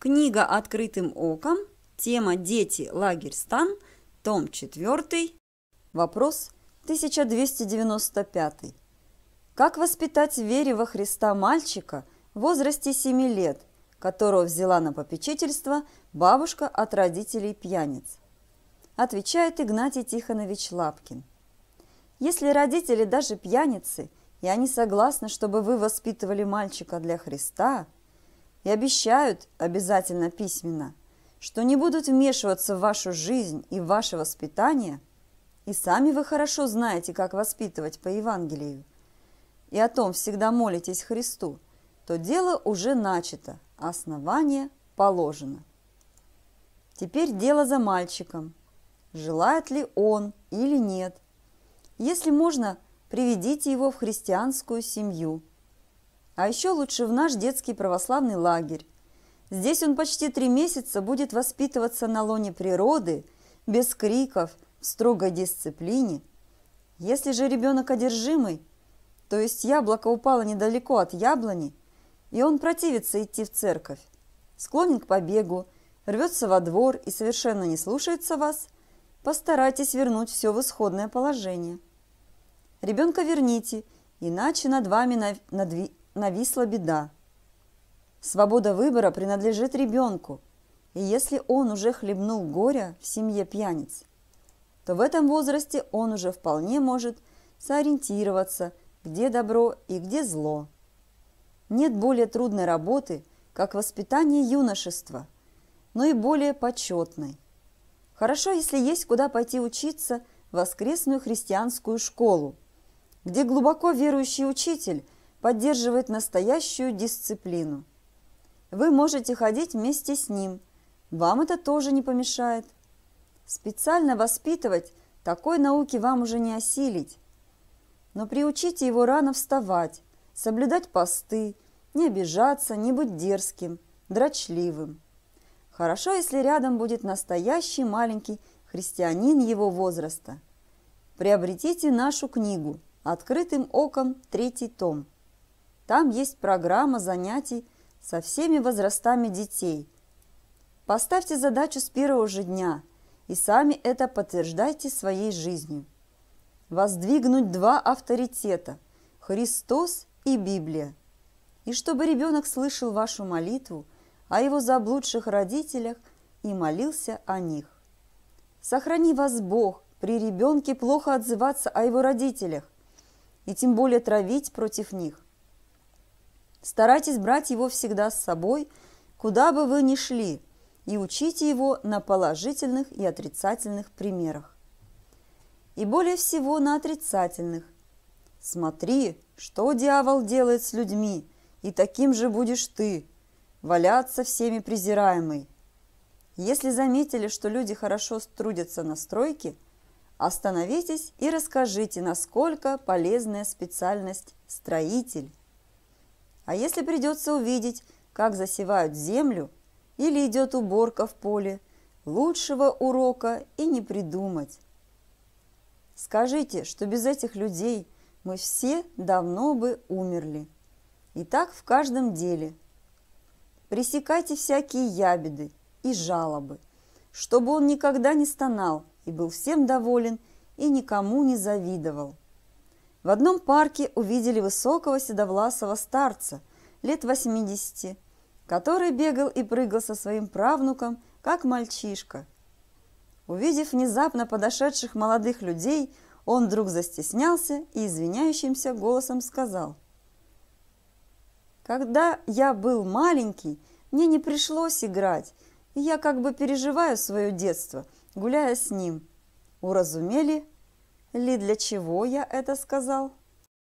Книга «Открытым оком», тема «Дети. Лагерь. Стан», том 4, вопрос 1295. Как воспитать в вере во Христа мальчика в возрасте 7 лет, которого взяла на попечительство бабушка от родителей пьяниц? Отвечает Игнатий Тихонович Лапкин. Если родители даже пьяницы, я не согласна, чтобы вы воспитывали мальчика для Христа – и обещают, обязательно письменно, что не будут вмешиваться в вашу жизнь и в ваше воспитание, и сами вы хорошо знаете, как воспитывать по Евангелию, и о том всегда молитесь Христу, то дело уже начато, основание положено. Теперь дело за мальчиком. Желает ли он или нет. Если можно, приведите его в христианскую семью – а еще лучше в наш детский православный лагерь. Здесь он почти три месяца будет воспитываться на лоне природы, без криков, в строгой дисциплине. Если же ребенок одержимый, то есть яблоко упало недалеко от яблони, и он противится идти в церковь, склонен к побегу, рвется во двор и совершенно не слушается вас, постарайтесь вернуть все в исходное положение. Ребенка верните, иначе над вами нав нависла беда. Свобода выбора принадлежит ребенку, и если он уже хлебнул горя в семье пьяниц, то в этом возрасте он уже вполне может сориентироваться, где добро и где зло. Нет более трудной работы, как воспитание юношества, но и более почетной. Хорошо, если есть куда пойти учиться в воскресную христианскую школу, где глубоко верующий учитель – поддерживает настоящую дисциплину. Вы можете ходить вместе с ним, вам это тоже не помешает. Специально воспитывать такой науки вам уже не осилить. Но приучите его рано вставать, соблюдать посты, не обижаться, не быть дерзким, дрочливым. Хорошо, если рядом будет настоящий маленький христианин его возраста. Приобретите нашу книгу «Открытым оком» третий том. Там есть программа занятий со всеми возрастами детей. Поставьте задачу с первого же дня и сами это подтверждайте своей жизнью. Воздвигнуть два авторитета – Христос и Библия. И чтобы ребенок слышал вашу молитву о его заблудших родителях и молился о них. Сохрани вас Бог при ребенке плохо отзываться о его родителях и тем более травить против них. Старайтесь брать его всегда с собой, куда бы вы ни шли, и учите его на положительных и отрицательных примерах. И более всего на отрицательных. Смотри, что дьявол делает с людьми, и таким же будешь ты, валяться всеми презираемый. Если заметили, что люди хорошо трудятся на стройке, остановитесь и расскажите, насколько полезная специальность строитель. А если придется увидеть, как засевают землю или идет уборка в поле, лучшего урока и не придумать. Скажите, что без этих людей мы все давно бы умерли. И так в каждом деле. Пресекайте всякие ябеды и жалобы, чтобы он никогда не стонал и был всем доволен и никому не завидовал. В одном парке увидели высокого седовласого старца, лет 80, который бегал и прыгал со своим правнуком, как мальчишка. Увидев внезапно подошедших молодых людей, он вдруг застеснялся и извиняющимся голосом сказал. «Когда я был маленький, мне не пришлось играть, и я как бы переживаю свое детство, гуляя с ним. Уразумели ли для чего я это сказал?